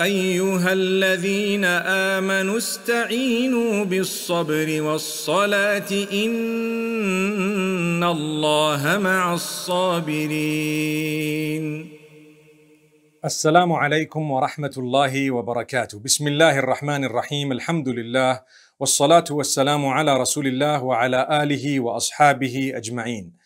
ايها الذين امنوا استعينوا بالصبر والصلاه ان الله مع الصابرين السلام عليكم ورحمه الله وبركاته بسم الله الرحمن الرحيم الحمد لله والصلاه والسلام على رسول الله وعلى اله واصحابه اجمعين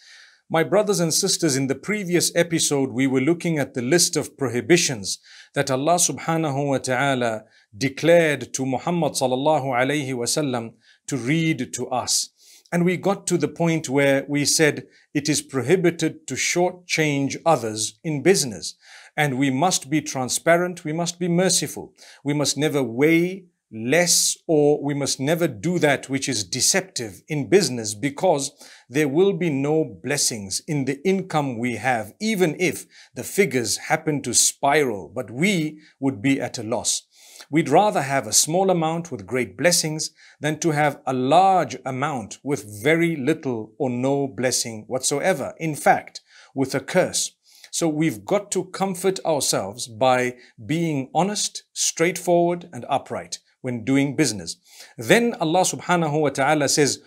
My brothers and sisters, in the previous episode, we were looking at the list of prohibitions that Allah subhanahu wa ta'ala declared to Muhammad sallallahu alayhi wasallam to read to us. And we got to the point where we said it is prohibited to shortchange others in business. And we must be transparent, we must be merciful. We must never weigh less or we must never do that which is deceptive in business because there will be no blessings in the income we have, even if the figures happen to spiral, but we would be at a loss. We'd rather have a small amount with great blessings than to have a large amount with very little or no blessing whatsoever. In fact, with a curse. So we've got to comfort ourselves by being honest, straightforward, and upright when doing business. Then Allah subhanahu wa ta'ala says,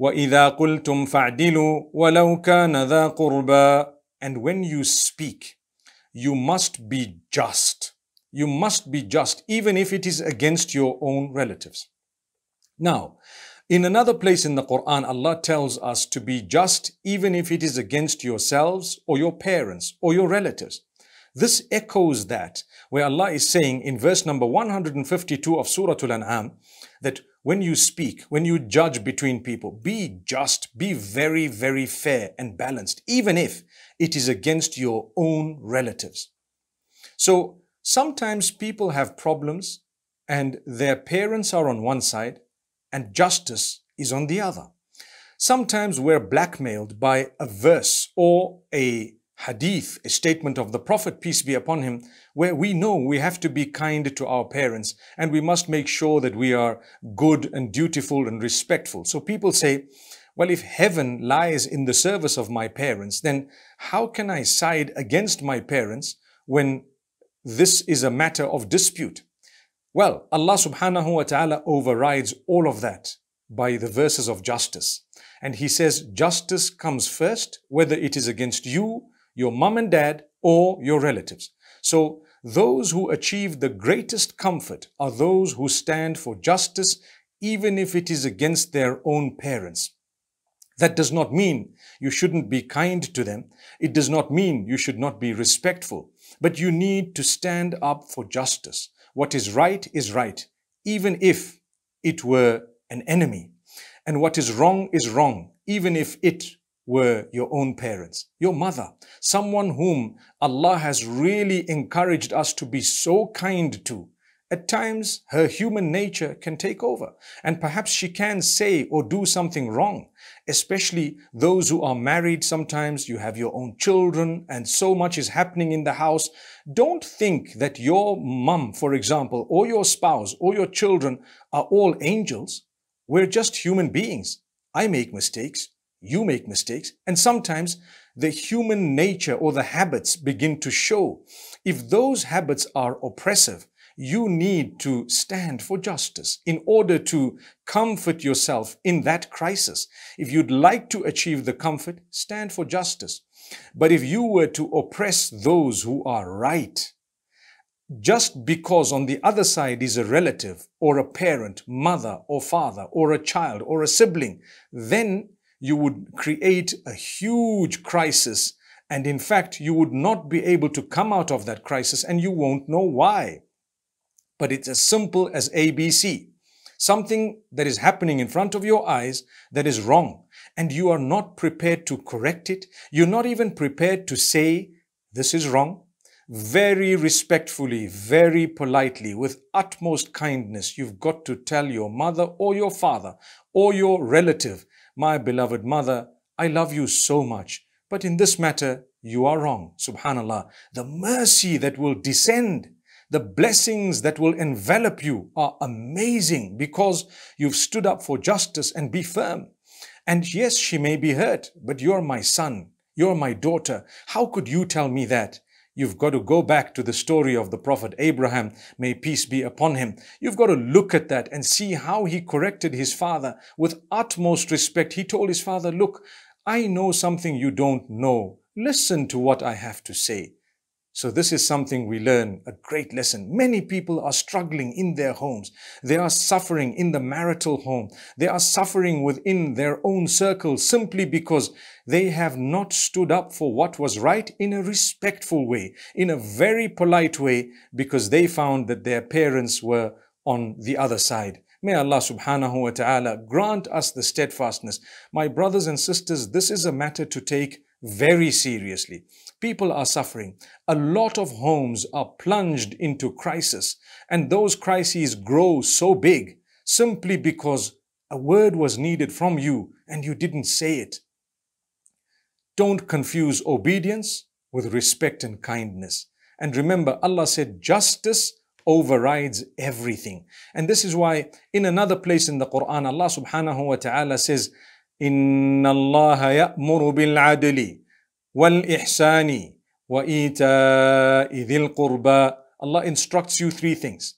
وَإِذَا قُلْتُمْ فَعْدِلُوا وَلَوْ كَانَ ذَا قُرْبَى And when you speak, you must be just. You must be just, even if it is against your own relatives. Now, in another place in the Quran, Allah tells us to be just even if it is against yourselves or your parents or your relatives. This echoes that, where Allah is saying in verse number 152 of Surah Al-An'am, that when you speak, when you judge between people, be just, be very, very fair and balanced, even if it is against your own relatives. So sometimes people have problems and their parents are on one side and justice is on the other. Sometimes we're blackmailed by a verse or a hadith, a statement of the Prophet, peace be upon him, where we know we have to be kind to our parents and we must make sure that we are good and dutiful and respectful. So people say, well, if heaven lies in the service of my parents, then how can I side against my parents when this is a matter of dispute? Well, Allah subhanahu wa ta'ala overrides all of that by the verses of justice. And He says, justice comes first, whether it is against you your mum and dad, or your relatives. So those who achieve the greatest comfort are those who stand for justice, even if it is against their own parents. That does not mean you shouldn't be kind to them. It does not mean you should not be respectful. But you need to stand up for justice. What is right is right, even if it were an enemy. And what is wrong is wrong, even if it were your own parents, your mother, someone whom Allah has really encouraged us to be so kind to. At times, her human nature can take over, and perhaps she can say or do something wrong. Especially those who are married, sometimes you have your own children, and so much is happening in the house. Don't think that your mum, for example, or your spouse, or your children are all angels. We're just human beings. I make mistakes. You make mistakes. And sometimes the human nature or the habits begin to show. If those habits are oppressive, you need to stand for justice in order to comfort yourself in that crisis. If you'd like to achieve the comfort, stand for justice. But if you were to oppress those who are right, just because on the other side is a relative or a parent, mother or father or a child or a sibling, then you would create a huge crisis. And in fact, you would not be able to come out of that crisis and you won't know why. But it's as simple as ABC. Something that is happening in front of your eyes that is wrong and you are not prepared to correct it. You're not even prepared to say, this is wrong. Very respectfully, very politely, with utmost kindness, you've got to tell your mother or your father or your relative my beloved mother, I love you so much, but in this matter, you are wrong. Subhanallah. The mercy that will descend, the blessings that will envelop you are amazing because you've stood up for justice and be firm. And yes, she may be hurt, but you're my son. You're my daughter. How could you tell me that? You've got to go back to the story of the Prophet Abraham, may peace be upon him. You've got to look at that and see how he corrected his father with utmost respect. He told his father, Look, I know something you don't know. Listen to what I have to say. So this is something we learn a great lesson. Many people are struggling in their homes. They are suffering in the marital home. They are suffering within their own circle simply because they have not stood up for what was right in a respectful way, in a very polite way, because they found that their parents were on the other side. May Allah subhanahu wa ta'ala grant us the steadfastness. My brothers and sisters, this is a matter to take very seriously. People are suffering. A lot of homes are plunged into crisis, and those crises grow so big simply because a word was needed from you and you didn't say it. Don't confuse obedience with respect and kindness. And remember, Allah said, justice overrides everything. And this is why in another place in the Quran, Allah subhanahu wa ta'ala says, إن الله يأمر بالعدل والإحسان وإيتاء ذي القربى Allah instructs you three things.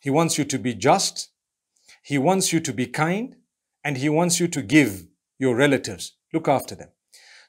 He wants you to be just, He wants you to be kind, and He wants you to give your relatives. Look after them.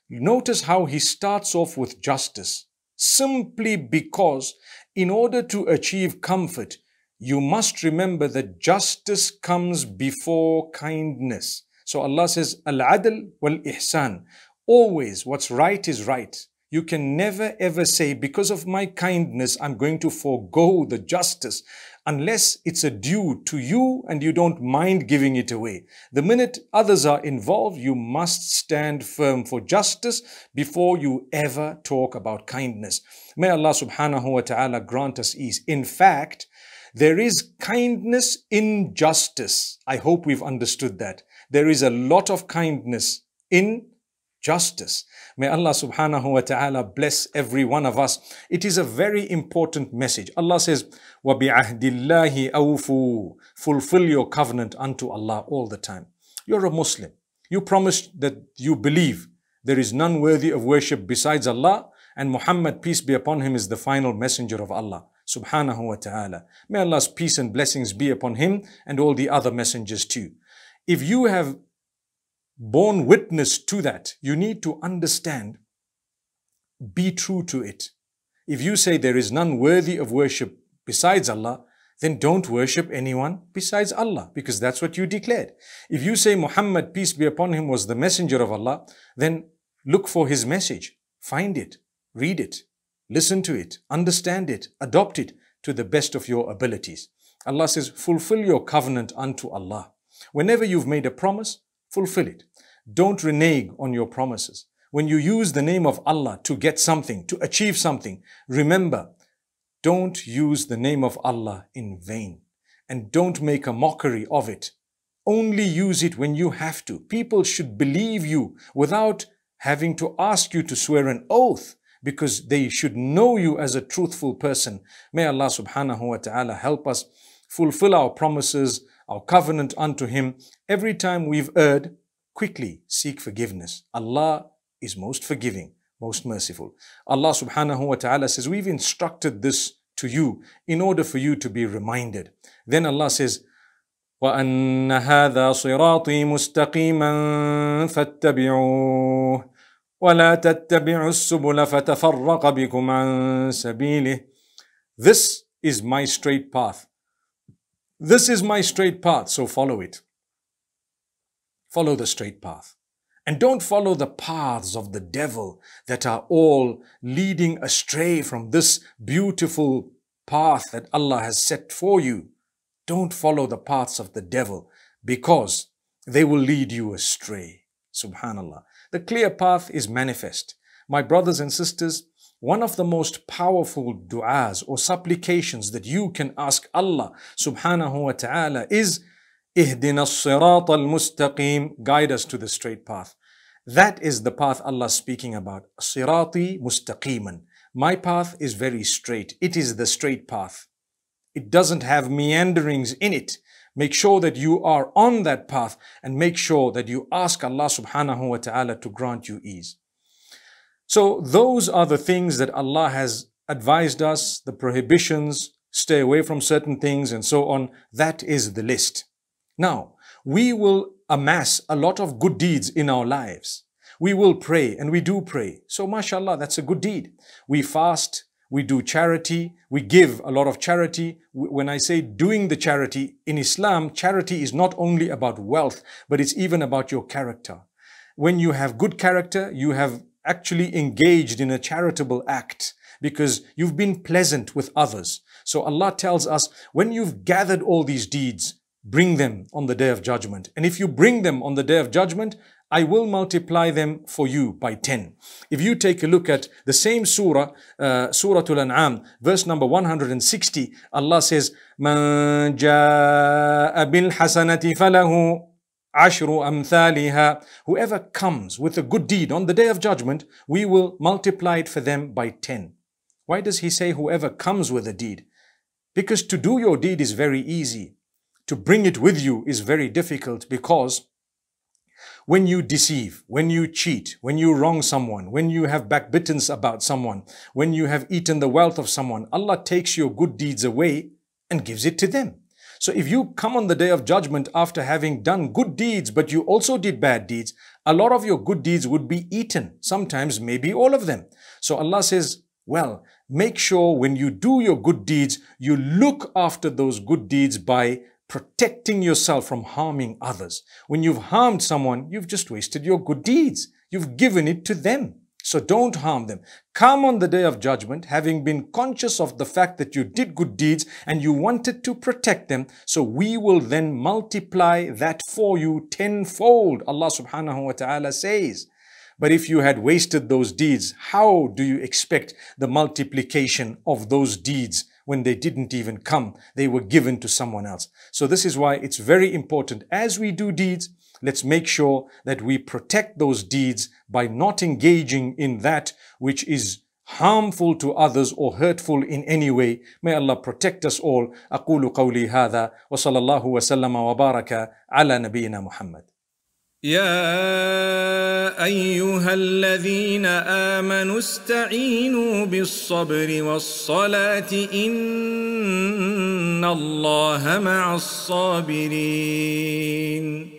Notice how He starts off with justice, simply because in order to achieve comfort, you must remember that justice comes before kindness. So Allah says, Al-adl wal-ihsan. Always what's right is right. You can never ever say, because of my kindness, I'm going to forego the justice unless it's a due to you and you don't mind giving it away. The minute others are involved, you must stand firm for justice before you ever talk about kindness. May Allah subhanahu wa ta'ala grant us ease. In fact, there is kindness in justice. I hope we've understood that. There is a lot of kindness in justice. May Allah subhanahu wa ta'ala bless every one of us. It is a very important message. Allah says, وَبِعَهْدِ اللَّهِ أَوْفُوا Fulfill your covenant unto Allah all the time. You're a Muslim. You promised that you believe there is none worthy of worship besides Allah and Muhammad, peace be upon him, is the final messenger of Allah subhanahu wa ta'ala. May Allah's peace and blessings be upon him and all the other messengers too. If you have borne witness to that, you need to understand, be true to it. If you say there is none worthy of worship besides Allah, then don't worship anyone besides Allah because that's what you declared. If you say Muhammad, peace be upon him, was the messenger of Allah, then look for his message, find it, read it, listen to it, understand it, adopt it to the best of your abilities. Allah says, fulfill your covenant unto Allah. Whenever you've made a promise, fulfill it. Don't renege on your promises. When you use the name of Allah to get something, to achieve something, remember, don't use the name of Allah in vain and don't make a mockery of it. Only use it when you have to. People should believe you without having to ask you to swear an oath because they should know you as a truthful person. May Allah subhanahu wa ta'ala help us fulfill our promises our covenant unto him. Every time we've erred, quickly seek forgiveness. Allah is most forgiving, most merciful. Allah subhanahu wa ta'ala says, We've instructed this to you in order for you to be reminded. Then Allah says, وأن هذا صراطي مستقيما فاتبعوه ولا تتبعوا السبل فتفرق بكم عن سبيله This is my straight path this is my straight path, so follow it. Follow the straight path. And don't follow the paths of the devil that are all leading astray from this beautiful path that Allah has set for you. Don't follow the paths of the devil because they will lead you astray. Subhanallah. The clear path is manifest. My brothers and sisters, one of the most powerful du'as or supplications that you can ask Allah subhanahu wa ta'ala is اهدنا الصراط المستقيم guide us to the straight path. That is the path Allah is speaking about. Sirati mustaqiman. My path is very straight. It is the straight path. It doesn't have meanderings in it. Make sure that you are on that path and make sure that you ask Allah subhanahu wa ta'ala to grant you ease. So those are the things that Allah has advised us, the prohibitions, stay away from certain things and so on. That is the list. Now, we will amass a lot of good deeds in our lives. We will pray and we do pray. So mashallah, that's a good deed. We fast, we do charity, we give a lot of charity. When I say doing the charity, in Islam, charity is not only about wealth, but it's even about your character. When you have good character, you have actually engaged in a charitable act because you've been pleasant with others. So Allah tells us, when you've gathered all these deeds, bring them on the day of judgment. And if you bring them on the day of judgment, I will multiply them for you by 10. If you take a look at the same surah, uh, Surah Al-An'am, verse number 160, Allah says, مَنْ جَاءَ بِالْحَسَنَةِ فَلَهُ Ashru amthaliha. Whoever comes with a good deed on the day of judgment, we will multiply it for them by ten. Why does he say whoever comes with a deed? Because to do your deed is very easy. To bring it with you is very difficult because when you deceive, when you cheat, when you wrong someone, when you have backbittance about someone, when you have eaten the wealth of someone, Allah takes your good deeds away and gives it to them. So if you come on the day of judgment after having done good deeds, but you also did bad deeds, a lot of your good deeds would be eaten, sometimes maybe all of them. So Allah says, well, make sure when you do your good deeds, you look after those good deeds by protecting yourself from harming others. When you've harmed someone, you've just wasted your good deeds. You've given it to them. So don't harm them. Come on the day of judgment, having been conscious of the fact that you did good deeds and you wanted to protect them. So we will then multiply that for you tenfold. Allah subhanahu wa ta'ala says. But if you had wasted those deeds, how do you expect the multiplication of those deeds when they didn't even come? They were given to someone else. So this is why it's very important as we do deeds, let's make sure that we protect those deeds by not engaging in that which is harmful to others or hurtful in any way. May Allah protect us all. أقول قولي هذا وصلى الله وسلم وبارك على نبينا محمد. يا أيها الذين آمنوا استعينوا بالصبر والصلاة إن الله مع الصابرين.